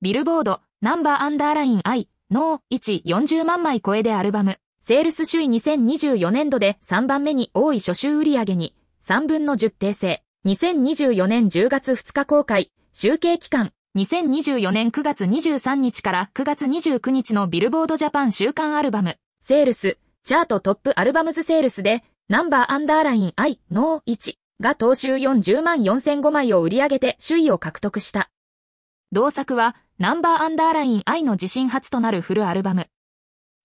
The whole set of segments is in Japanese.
ビルボード、ナンバーアンダーライン I、の1、40万枚超えでアルバム、セールス首位2024年度で3番目に多い初週売上に、3分の10訂正、2024年10月2日公開、集計期間、2024年9月23日から9月29日のビルボードジャパン週間アルバム、セールス、チャートトップアルバムズセールスで、ナンバーアンダーライン I、の1、が当週40万4005枚を売り上げて首位を獲得した。同作は、ナンバーアンダーライン I の自信初となるフルアルバム。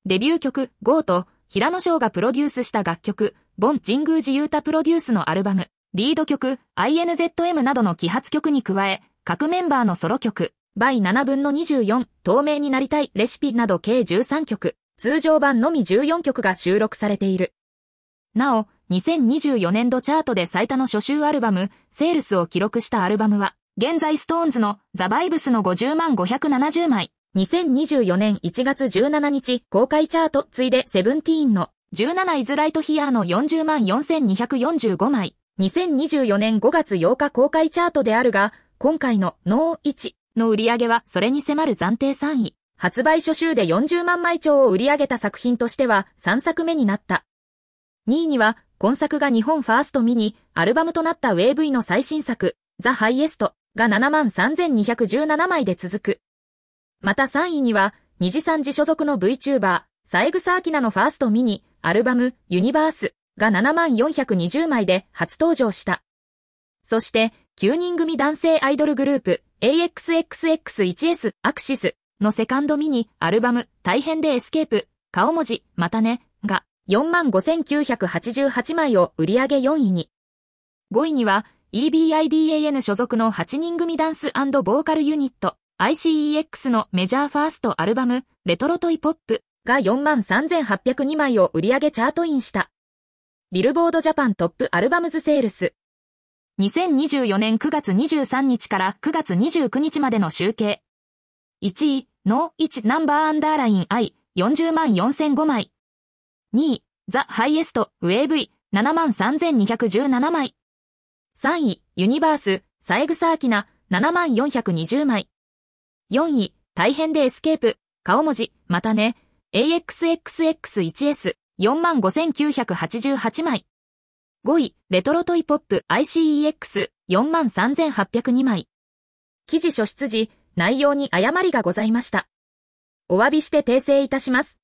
デビュー曲 GO と平野翔がプロデュースした楽曲、ボン・神宮寺ユータプロデュースのアルバム、リード曲 INZM などの揮発曲に加え、各メンバーのソロ曲、バイ7分の24、透明になりたいレシピなど計13曲、通常版のみ14曲が収録されている。なお、2024年度チャートで最多の初週アルバム、セールスを記録したアルバムは、現在ストーンズのザ・バイブスの50万570枚、2024年1月17日公開チャートついでセブンティーンの17イズライトヒアーの40万4245枚、2024年5月8日公開チャートであるが、今回のノー1の売り上げはそれに迫る暫定3位。発売初週で40万枚超を売り上げた作品としては3作目になった。2位には、今作が日本ファーストミニ、アルバムとなったウェーブイの最新作、ザ・ハイエスト、が73,217枚で続く。また3位には、二次三次所属の VTuber、サーキナのファーストミニ、アルバム、ユニバースが7420枚で初登場した。そして、9人組男性アイドルグループ、AXXX1S アクシスのセカンドミニ、アルバム、大変でエスケープ、顔文字、またね、が45,988枚を売り上げ4位に。5位には、EBIDAN 所属の8人組ダンスボーカルユニット ICEX のメジャーファーストアルバムレトロトイポップが43,802枚を売り上げチャートインした。ビルボードジャパントップアルバムズセールス。2024年9月23日から9月29日までの集計。1位、の1ナンバーアンダーライン I、40万4005枚。2位、ザ・ハイエスト、ウェーブイ、7 3217枚。3位、ユニバース、サエグサーキナ、7420枚。4位、大変でエスケープ、顔文字、またね、AXXX1S、45988枚。5位、レトロトイポップ ICEX、43802枚。記事初出時、内容に誤りがございました。お詫びして訂正いたします。